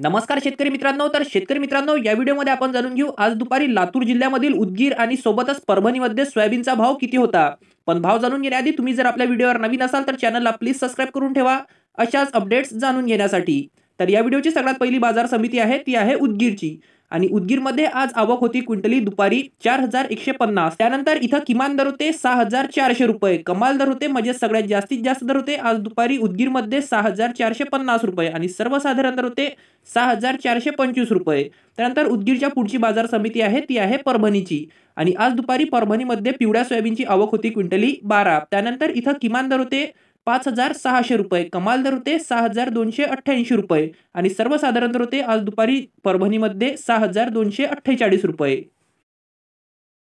नमस्कार शेतकरी मित्रांनो तर शेतकरी मित्रांनो या व्हिडिओमध्ये आपण जाणून घेऊ आज दुपारी लातूर जिल्ह्यामधील उदगीर आणि सोबतच परभणीमध्ये सोयाबीनचा भाव किती होता पण भाव जाणून घेण्याआधी तुम्ही जर आपल्या व्हिडिओवर नवीन असाल तर चॅनलला प्लीज सबस्क्राईब करून ठेवा अशाच अपडेट्स जाणून घेण्यासाठी तर या व्हिडिओची सगळ्यात पहिली बाजार समिती आहे ती आहे उदगीरची आणि उदगीरमध्ये आज आवक होती क्विंटली दुपारी चार हजार एकशे पन्नास त्यानंतर इथं किमान दर होते सहा हजार चारशे रुपये कमाल दर होते म्हणजे सगळ्यात जास्तीत जास्त दर होते आज दुपारी उदगीरमध्ये सहा हजार चारशे पन्नास रुपये आणि सर्वसाधारण दर होते सहा हजार चारशे पंचवीस रुपये त्यानंतर उदगीरच्या पुढची बाजार समिती आहे ती आहे परभणीची आणि आज दुपारी परभणीमध्ये पिवळ्या सोयाबीनची आवक होती क्विंटली बारा त्यानंतर इथं किमान दर होते पाच हजार सहाशे रुपये कमाल दर होते सहा हजार दोनशे अठ्ठ्याऐंशी रुपये आणि सर्वसाधारण दर होते आज दुपारी परभणीमध्ये सहा हजार दोनशे अठ्ठेचाळीस रुपये